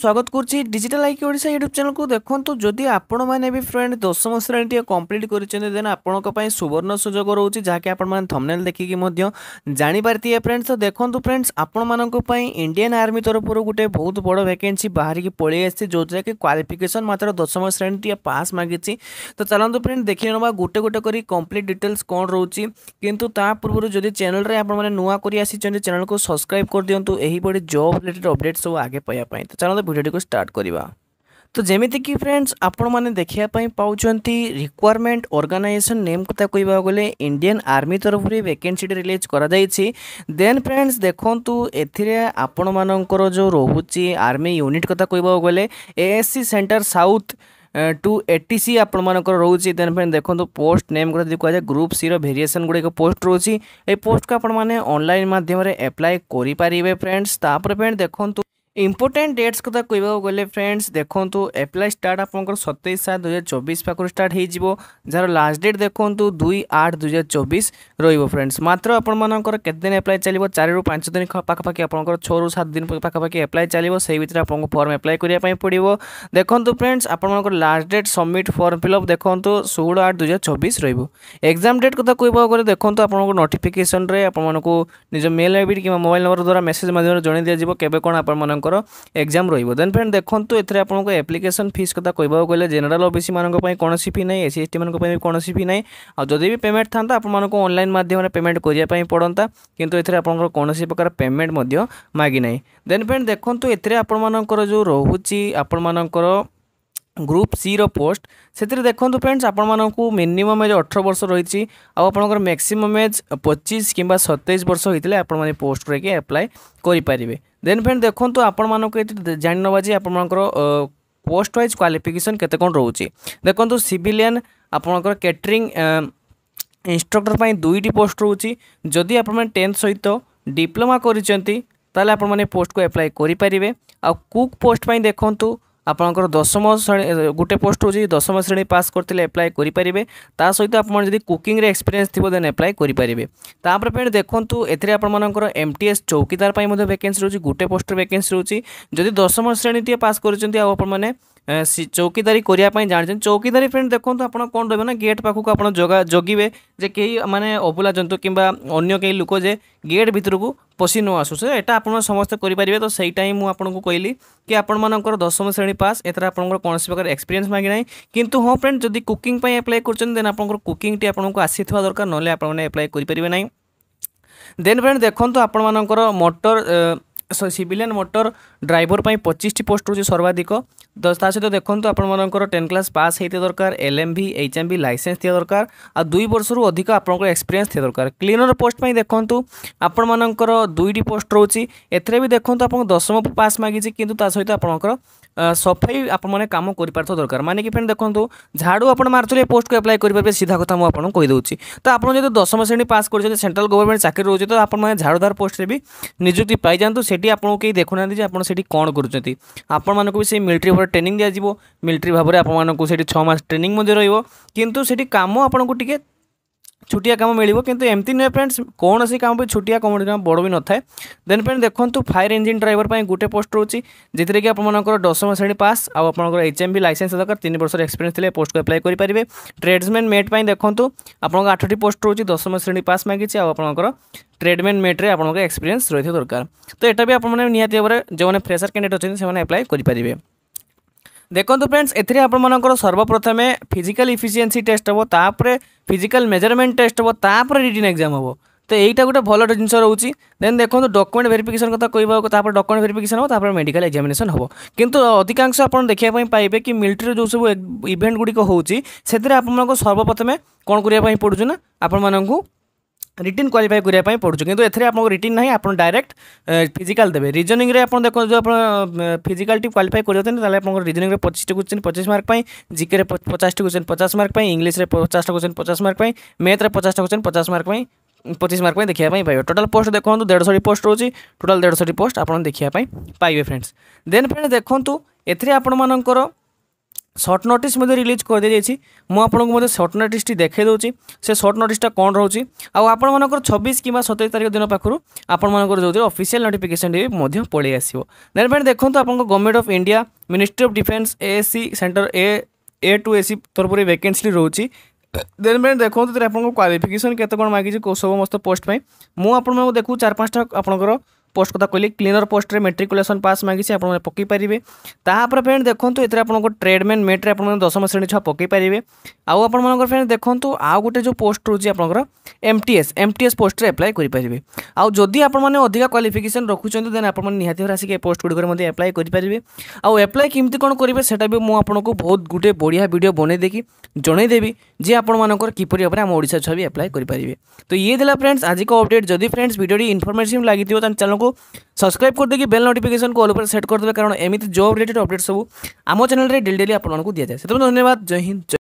স্বাগত করছি digital আইকি Odisha YouTube চ্যানেলকে দেখুন যদি আপনার বি ফ্রেন্ড দশম শ্রেণীটি কমপ্লিট করেছেন দেন আপনার সুবর্ণ সুযোগ রয়েছে যাকে আপনার থমনেল দেখি জাঁপারি ফ্রেন্ডস তো দেখুন ফ্রেন্ডস আপনার ইন্ডিয়ান আর্মি তরফর গোটে বহুত বড় ভ্যাকেন্সি বাহারি পড়ে আসছে যেটা কি কোয়ালিফিকেসন মাত্র দশম শ্রেণীটি পাস মাগিছি তো চলতু ফ্রেন্ড দেখি নেওয়া গোটে গোটে করে কমপ্লিট ডিটেলস কম রয়েছে কিন্তু তা পূর্ব যদি চ্যানেলে আপনার নূয়া করে আসছেন চ্যানেলকে সবসক্রাইব করে দিও এইভাবে জব রিলেটেড অপডেট সব আগে পাইয়া তো চলতু ভিডিওটিকে স্টার্ট করা তো যেমিতিকি ফ্রেন্ডস আপনার দেখা পাচ্ছেন রিকোয়ারমেন্ট অর্গানাইজেসন নেম কথা কহা গেলে ইন্ডিয়ান আর্মি তরফর ভ্যাকেন্সিটি রিলিজ করা যাইছি দেন ফ্রেন্ডস দেখন্তু এথিরে আপন মানকর যে রহুচি আর্মি ইউনিট কথা কহা গেলে এএসসি সেন্টার সাউথ टू एटी सी आपर रोच देन फ्रेंड देखो पोस्ट नेम कदम कहुए ग्रुप सी भेरिएसन गुड़िक पोस्ट रोचे ये पोस्ट को आपने ऑनलाइन माध्यम एप्लाय करेंगे फ्रेंड्स तापर फ्रेंड देखो ইম্পর্টেন্ট ডেটস কথা কহবাকে গেলে ফ্রেন্ডস দেখুন এপ্লাই স্টার্ট আপনার সতেইশ সাত দুই হাজার চবিশ পাখু স্টার্ট হয়ে যাব যার লাস্ট ডেট দেখুন দুই আট দুই হাজার চবিশ রহব ফ্রেন্ডস মাত্র আপনার কেতদিন এপ্লাই চালিব চারি পাঁচ দিন পাখাপাখি আপনার ছু সাত দিন পাখাপাখি এপ্লাই চালিব সেই ভিতরে আপনার ফর্ম এপ্লাই করা পড়ব দেখুন ফ্রেন্ডস আপনার last date submit form fill up দেখুন ষোহল আট দুই হাজার চবিশ রহব এক্সাম ডেট কথা কহবাকে গেলে দেখুন আপনার নোটিফিকেসনরে আপনার নিজ মেল আইডি কিংবা মোবাইল নম্বর দ্বারা মেসেজ মাধ্যমে জনাই দিয়া কেবে কোণ আপনার ଆପଣଙ୍କର ଏକ୍ଜାମ୍ ରହିବ ଦେନ୍ ଫ୍ରେଣ୍ଡ ଦେଖନ୍ତୁ ଏଥିରେ ଆପଣଙ୍କୁ ଆପ୍ଲିକେସନ୍ ଫିସ୍ କଥା କହିବାକୁ ଗଲେ ଜେନେରାଲ୍ ଓବିସିମାନଙ୍କ ପାଇଁ କୌଣସି ଫି ନାହିଁ ଏସ୍ ସି ଏସ୍ ଟି ମାନଙ୍କ ପାଇଁ ବି କୌଣସି ଫି ନାହିଁ ଆଉ ଯଦି ବି ପେମେଣ୍ଟ ଥାଆନ୍ତା ଆପଣମାନଙ୍କୁ ଅନଲାଇନ୍ ମାଧ୍ୟମରେ ପେମେଣ୍ଟ କରିବା ପାଇଁ ପଡ଼ନ୍ତା କିନ୍ତୁ ଏଥିରେ ଆପଣଙ୍କର କୌଣସି ପ୍ରକାର ପେମେଣ୍ଟ ମଧ୍ୟ ମାଗିନାହିଁ ଦେନ୍ ଫ୍ରେଣ୍ଡ ଦେଖନ୍ତୁ ଏଥିରେ ଆପଣମାନଙ୍କର ଯେଉଁ ରହୁଛି ଆପଣମାନଙ୍କର ଗ୍ରୁପ୍ ସିର ପୋଷ୍ଟ ସେଥିରେ ଦେଖନ୍ତୁ ଫ୍ରେଣ୍ଡସ୍ ଆପଣମାନଙ୍କୁ ମିନିମମ୍ ଏଜ୍ ଅଠର ବର୍ଷ ରହିଛି ଆଉ ଆପଣଙ୍କର ମ୍ୟାକ୍ସିମମ୍ ଏଜ୍ ପଚିଶ କିମ୍ବା ସତେଇଶ ବର୍ଷ ହୋଇଥିଲେ ଆପଣମାନେ ପୋଷ୍ଟ ରହିକି ଆପ୍ଲାଏ କରିପାରିବେ ଦେନ୍ ଫ୍ରେଣ୍ଡ ଦେଖନ୍ତୁ ଆପଣମାନଙ୍କୁ ଏଠି ଜାଣିନେବା ଯେ ଆପଣମାନଙ୍କର ପୋଷ୍ଟ ୱାଇଜ୍ କ୍ୱାଲିଫିକେସନ୍ କେତେ କ'ଣ ରହୁଛି ଦେଖନ୍ତୁ ସିଭିଲିଆନ୍ ଆପଣଙ୍କର କ୍ୟାଟରିଂ ଇନ୍ଷ୍ଟ୍ରକ୍ଟର ପାଇଁ ଦୁଇଟି ପୋଷ୍ଟ ରହୁଛି ଯଦି ଆପଣମାନେ ଟେନ୍ଥ ସହିତ ଡିପ୍ଲୋମା କରିଛନ୍ତି ତାହେଲେ ଆପଣମାନେ ପୋଷ୍ଟକୁ ଆପ୍ଲାଏ କରିପାରିବେ ଆଉ କୁକ୍ ପୋଷ୍ଟ ପାଇଁ ଦେଖନ୍ତୁ ଆପଣଙ୍କର ଦଶମ ଶ୍ରେଣୀ ଗୋଟେ ପୋଷ୍ଟ ହେଉଛି ଦଶମ ଶ୍ରେଣୀ ପାସ୍ କରିଥିଲେ ଆପ୍ଲାଏ କରିପାରିବେ ତା ସହିତ ଆପଣ ଯଦି କୁକିଂରେ ଏକ୍ସପିରିଏନ୍ସ ଥିବ ଦେନ୍ ଆପ୍ଲାଏ କରିପାରିବେ ତାପରେ ଫ୍ରେଣ୍ଡ ଦେଖନ୍ତୁ ଏଥିରେ ଆପଣମାନଙ୍କର ଏମ୍ ଟି ଏସ୍ ଚୌକିଦାର ପାଇଁ ମଧ୍ୟ ଭ୍ୟାକେନ୍ସି ରହୁଛି ଗୋଟେ ପୋଷ୍ଟର ଭ୍ୟାକେନ୍ସି ରହୁଛି ଯଦି ଦଶମ ଶ୍ରେଣୀଟିଏ ପାସ୍ କରିଛନ୍ତି ଆଉ ଆପଣମାନେ চৌকিদারি କରିବା ପାଇଁ ଜାଣିଛନ୍ତି ଚୌକିଦାରି ଫ୍ରେଣ୍ଡ ଦେଖନ୍ତୁ ଆପଣ କ'ଣ ରହିବେ ନା ଗେଟ୍ ପାଖକୁ ଆପଣ ଜଗା ଜଗିବେ ଯେ କେହି ମାନେ ଅବୁଲା ଜନ୍ତୁ କିମ୍ବା ଅନ୍ୟ କେହି ଲୋକ ଯେ ଗେଟ୍ ଭିତରକୁ ପଶି ନ ଆସୁ ସେ ଏଇଟା ଆପଣ ସମସ୍ତେ କରିପାରିବେ ତ ସେଇଟା ହିଁ ମୁଁ ଆପଣଙ୍କୁ କହିଲି କି ଆପଣମାନଙ୍କର ଦଶମ ଶ୍ରେଣୀ ପାସ୍ ଏଥିରେ ଆପଣଙ୍କର କୌଣସି ପ୍ରକାର ଏକ୍ସପିରିଏନ୍ସ ମାଗି ନାହିଁ କିନ୍ତୁ ହଁ ଫ୍ରେଣ୍ଡ ଯଦି କୁକିଂ ପାଇଁ ଆପ୍ଲାଏ କରୁଛନ୍ତି ଦେନ୍ ଆପଣଙ୍କର କୁକିଂଟି ଆପଣଙ୍କୁ ଆସିଥିବା ଦରକାର ନହେଲେ ଆପଣମାନେ ଆପ୍ଲାଏ କରିପାରିବେ ନାହିଁ ଦେନ୍ ଫ୍ରେଣ୍ଡ ଦେଖନ୍ତୁ ଆପଣମାନଙ୍କର ମଟର ସିଭିଲିଆନ୍ ମଟର ଡ୍ରାଇଭର ପାଇଁ ପଚିଶଟି ପୋଷ୍ଟ ହେଉଛି ସର୍ବାଧିକ ତା ସହିତ ଦେଖନ୍ତୁ ଆପଣମାନଙ୍କର ଟେନ୍ କ୍ଲାସ୍ ପାସ୍ ହେଇଥିବା ଦରକାର L M V H M V licence ଥିବା ଦରକାର ଆଉ ଦୁଇ ବର୍ଷରୁ ଅଧିକ ଆପଣଙ୍କର ଏକ୍ସପିରିଏନ୍ସ ଥିବା ଦରକାର କ୍ଲିନର ପୋଷ୍ଟ ପାଇଁ ଦେଖନ୍ତୁ ଆପଣମାନଙ୍କର ଦୁଇଟି ପୋଷ୍ଟ ରହୁଛି ଏଥିରେ ବି ଦେଖନ୍ତୁ ଆପଣଙ୍କୁ ଦଶମ ପାସ୍ ମାଗିଛି କିନ୍ତୁ ତା ସହିତ ଆପଣଙ୍କର ସଫେଇ ଆପଣମାନେ କାମ କରିପାରିଥିବା ଦରକାର ମାନେ କି ଫ୍ରେଣ୍ଡ ଦେଖନ୍ତୁ ଝାଡ଼ୁ ଆପଣ ମାରୁଥିଲେ ଏ ପୋଷ୍ଟକୁ ଆପ୍ଲାଏ କରିପାରିବେ ସିଧା କଥା ମୁଁ ଆପଣଙ୍କୁ କହିଦେଉଛି ତ ଆପଣ ଯଦି ଦଶମ ଶ୍ରେଣୀ ପାସ୍ କରିଛନ୍ତି ସେଣ୍ଟ୍ରାଲ ଗଭର୍ଣ୍ଣମେଣ୍ଟ ଚାକିରି ରହୁଛି ତ ଆପଣମାନେ ଝାଡ଼ୁଦାର ପୋଷ୍ଟରେ ବି ନିଯୁକ୍ତି ପାଇଯାଆନ୍ତୁ ସେଠି ଆପଣଙ୍କୁ କେହି ଦେଖୁନାହାନ୍ତି ଯେ ଆପଣ ସେଠି କ'ଣ କରୁଛନ୍ତି ଆପଣମାନଙ୍କୁ ବି ସେଇ ମିଲିଟାରୀ ଭାବରେ ଟ୍ରେନିଂ ଦିଆଯିବ ମିଲିଟାରୀ ଭାବରେ ଆପଣମାନଙ୍କୁ ସେଠି ଛଅ ମାସ ଟ୍ରେନିଂ ମଧ୍ୟ ରହିବ କିନ୍ତୁ ସେଠି କାମ ଆପଣଙ୍କୁ ଟିକେ ଛୋଟିଆ କାମ ମିଳିବ କିନ୍ତୁ ଏମିତି ନୁହେଁ ଫ୍ରେଣ୍ଡସ୍ କୌଣସି କାମ ବି ଛୋଟିଆ କୌଣସି କାମ ବଡ଼ ବି ନଥାଏ ଦେନ୍ ଫ୍ରେଣ୍ଡ ଦେଖନ୍ତୁ ଫାୟାର ଇଞ୍ଜିନ୍ ଡ୍ରାଇଭର ପାଇଁ ଗୋଟେ ପୋଷ୍ଟ ରହୁଛି ଯେଥିରେ କି ଆପଣମାନଙ୍କର ଦଶମ ଶ୍ରେଣୀ ପାସ୍ ଆଉ ଆପଣଙ୍କର ଏଚ୍ ଏମ୍ ବି ଲାଇସେନ୍ସ ଦରକାର ତିନି ବର୍ଷର ଏକ୍ସପିରିଏନ୍ସ ଥିଲେ ପୋଷ୍ଟକୁ ଆପ୍ଲାଏ କରିପାରିବେ ଟ୍ରେଡ୍ସମ୍ୟାନ୍ ମେଟ୍ ପାଇଁ ଦେଖନ୍ତୁ ଆପଣଙ୍କ ଆଠଟି ପୋଷ୍ଟ ରହୁଛି ଦଶମ ଶ୍ରେଣୀ ପାସ୍ ମାଗିଛି ଆଉ ଆପଣଙ୍କର ଟ୍ରେଡ୍ମେନ୍ ମେଟ୍ରେ ଆପଣଙ୍କର ଏକ୍ସପିରିଏନ୍ସ ରହିଥିବା ଦରକାର ତ ଏଇଟା ବି ଆପଣମାନେ ନିହାତି ଭାବରେ ଯେଉଁମାନେ ଫ୍ରେସର୍ କ୍ୟାଣ୍ଡିଡେଟ୍ ଅଛନ୍ତି ସେମାନେ ଆପ୍ଲାଏ କରିପାରିବେ ଦେଖନ୍ତୁ ଫ୍ରେଣ୍ଡସ୍ ଏଥିରେ ଆପଣମାନଙ୍କର ସର୍ବପ୍ରଥମେ ଫିଜିକାଲ୍ ଇଫିସିଏନ୍ସି ଟେଷ୍ଟ ହେବ ତାପରେ ଫିଜିକାଲ୍ ମେଜରମେଣ୍ଟ ଟେଷ୍ଟ ହେବ ତାପରେ ରିଟିନ୍ ଏକ୍ଜାମ୍ ହେବ ତ ଏଇଟା ଗୋଟେ ଭଲ ଜିନିଷ ରହୁଛି ଦେନ୍ ଦେଖନ୍ତୁ ଡକୁମେଣ୍ଟ ଭେରିଫିକେସନ୍ କଥା କହିବାକୁ ତାପରେ ଡକୁମେଣ୍ଟ ଭେରିଫିକେସନ୍ ହେବ ତାପରେ ମେଡ଼ିକାଲ ଏକ୍ଜାମିନେସନ୍ ହେବ କିନ୍ତୁ ଅଧିକାଂଶ ଆପଣ ଦେଖିବା ପାଇଁ ପାଇବେ କି ମିଲିଟାରୀର ଯେଉଁ ସବୁ ଇଭେଣ୍ଟ ଗୁଡ଼ିକ ହେଉଛି ସେଥିରେ ଆପଣମାନଙ୍କୁ ସର୍ବପ୍ରଥମେ କ'ଣ କରିବା ପାଇଁ ପଡ଼ୁଛି ନା ଆପଣମାନଙ୍କୁ রিটিন কোয়ালিফাই করা পড়ছে কিন্তু এতে আপনার রিটিন না আপনার ডাইরেক্ট ফিজিকাল দেবে রিজনিংরে আপনার দেখুন যে আপনার ফিজিকালটি কোয়ালিফাই করে তাহলে আপনার রিজনিংরে পঁচিশটি কোশ্চিন পঁচিশ মার্ক পাই জিকে পচাশটি কোশ্চিন পচাশ মার্ক পাই ইংলিশে পচাশটা কোশ্চিন পচাশ মার্ক পাই ম্যাথ্রে পচাশটা কোশ্চিন পচাশ মার্ক পাই পঁচিশ মার্ক পাই দেখা পাইব টোটাল পোস্ট দেখুন দেড়শটি পোস্ট রয়েছে টোটাল দেড়শটি পোস্ট আপনার দেখা পাইবে ফ্রেন্ডস দেন ফ্রেন্ডস দেখুন এতে আপনার ସର୍ଟ ନୋଟିସ୍ ମଧ୍ୟ ରିଲିଜ୍ କରିଦେଇଯାଇଛି ମୁଁ ଆପଣଙ୍କୁ ମଧ୍ୟ ସର୍ଟ ନୋଟିସ୍ଟି ଦେଖାଇ ଦେଉଛି ସେ ସର୍ଟ ନୋଟିସ୍ଟା କ'ଣ ରହୁଛି ଆଉ ଆପଣମାନଙ୍କର ଛବିଶ କିମ୍ବା ସତେଇଶ ତାରିଖ ଦିନ ପାଖରୁ ଆପଣମାନଙ୍କର ଯେଉଁଥିରେ ଅଫିସିଆଲ୍ ନୋଟିଫିକେସନ୍ଟି ମଧ୍ୟ ପଳେଇ ଆସିବ ଦେନ୍ ଫ୍ରେଣ୍ଡ ଦେଖନ୍ତୁ ଆପଣଙ୍କ government of India ministry of defence ASC centre A A two AC ତରଫରୁ ଭେକେନ୍ସି ରହୁଛି ଦେନ୍ ଫ୍ରେଣ୍ଡ ଦେଖନ୍ତୁ ସେଥିରେ ଆପଣଙ୍କ କ୍ୱାଲିଫିକେସନ୍ କେତେ କ'ଣ ମାଗିଛି ସବୁ ସମସ୍ତ ପୋଷ୍ଟ ପାଇଁ ମୁଁ ଆପଣମାନଙ୍କୁ ଦେଖୁ ଚାରି ପାଞ୍ଚଟା ଆପଣଙ୍କର পোস্ট কথা কহিলি ক্লিনর পোস্টরে মেট্রিকুলেসন পাস মাগিছে আপনার পকাই পারে তাপরে ফ্রেন্ড দেখুন এতে আপনার ট্রেডমেন মেট্রে আপনার দশম শ্রেণী ছুঁ পকাই পারে আপনার ফ্রেন্ড দেখুন আউ গোটে যে পোস্ট রয়েছে আপনার এমটিএস এমটিএস পোস্টরে আপ্লাই করে পারে আদি আপনার অধিকা ক্বালিফিকেসন রাখুন দেন আপনার নিহতি ভাবে আসিক পোস্ট গুড়ি আপ্লাই করে পারে আপ্লাই কমিটি কোণ করবে সেটা বি মু আপনার বহুত গোটে বড়িয়া ভিডিও বনাই দেখি জনাইদেবি যে আপনার কিপর ভাবে আমার ওড়শা ছবি আপ্লাই করে পারে তো ইয়ে দেলা ফ্রেন্ডস আজিক অপডেট যদি ফ্রেন্ডস ভিডিওটি ইনফরমেটিভ লাগি তাহলে চ্যানেল को सब्सक्राइब कर देखिए बेल नोटिफिकेशन को ऑल पर सेट कर देवे कारण एमती जॉब रिलेटेड अपडेट सब आम चैनल डेली डेली आपको दीजाए से धन्यवाद जय हिंद